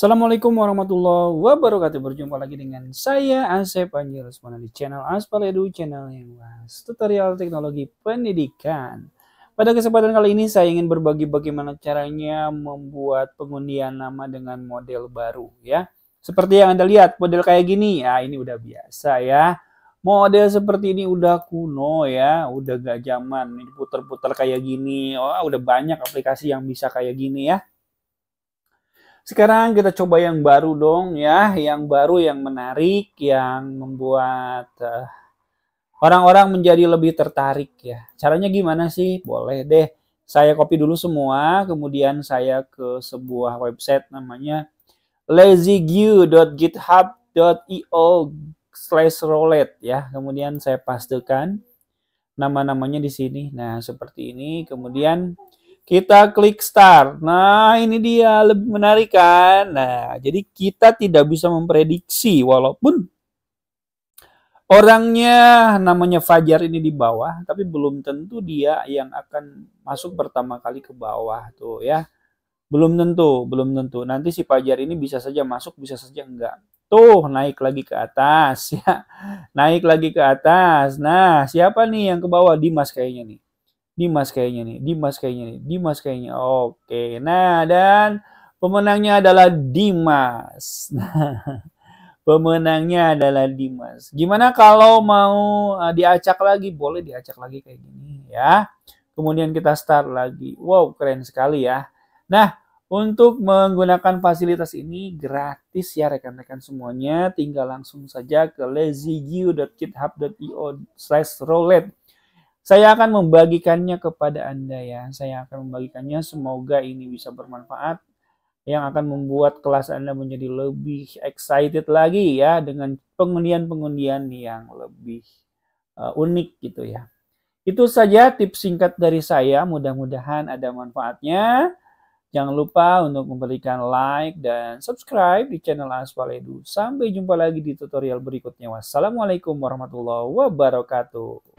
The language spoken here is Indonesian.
Assalamualaikum warahmatullahi wabarakatuh. Berjumpa lagi dengan saya Asep Anji Rusmana di channel Aspal Edu, channel yang bahas tutorial teknologi pendidikan. Pada kesempatan kali ini saya ingin berbagi bagaimana caranya membuat pengundian nama dengan model baru ya. Seperti yang Anda lihat, model kayak gini ya, ini udah biasa ya. Model seperti ini udah kuno ya, udah gak zaman. Ini puter-puter kayak gini. Oh, udah banyak aplikasi yang bisa kayak gini ya. Sekarang kita coba yang baru dong ya, yang baru yang menarik, yang membuat orang eh, orang-orang menjadi lebih tertarik ya. Caranya gimana sih? Boleh deh. Saya copy dulu semua, kemudian saya ke sebuah website namanya lazygu.github.io slash roulette ya. Kemudian saya pastekan nama-namanya di sini. Nah, seperti ini. Kemudian kita klik start. Nah, ini dia lebih menarik kan? Nah, jadi kita tidak bisa memprediksi walaupun orangnya namanya Fajar ini di bawah, tapi belum tentu dia yang akan masuk pertama kali ke bawah tuh ya. Belum tentu, belum tentu. Nanti si Fajar ini bisa saja masuk, bisa saja enggak. Tuh, naik lagi ke atas ya. Naik lagi ke atas. Nah, siapa nih yang ke bawah? Dimas kayaknya nih. Dimas kayaknya nih, Dimas kayaknya nih, Dimas kayaknya. Oke, nah dan pemenangnya adalah Dimas. Nah, pemenangnya adalah Dimas. Gimana kalau mau eh, diacak lagi? Boleh diacak lagi kayak gini ya. Kemudian kita start lagi. Wow, keren sekali ya. Nah, untuk menggunakan fasilitas ini gratis ya rekan-rekan semuanya. Tinggal langsung saja ke lazygu.github.io slash roulette saya akan membagikannya kepada Anda ya. Saya akan membagikannya. Semoga ini bisa bermanfaat yang akan membuat kelas Anda menjadi lebih excited lagi ya dengan pengundian-pengundian yang lebih uh, unik gitu ya. Itu saja tips singkat dari saya. Mudah-mudahan ada manfaatnya. Jangan lupa untuk memberikan like dan subscribe di channel Edu. Sampai jumpa lagi di tutorial berikutnya. Wassalamualaikum warahmatullahi wabarakatuh.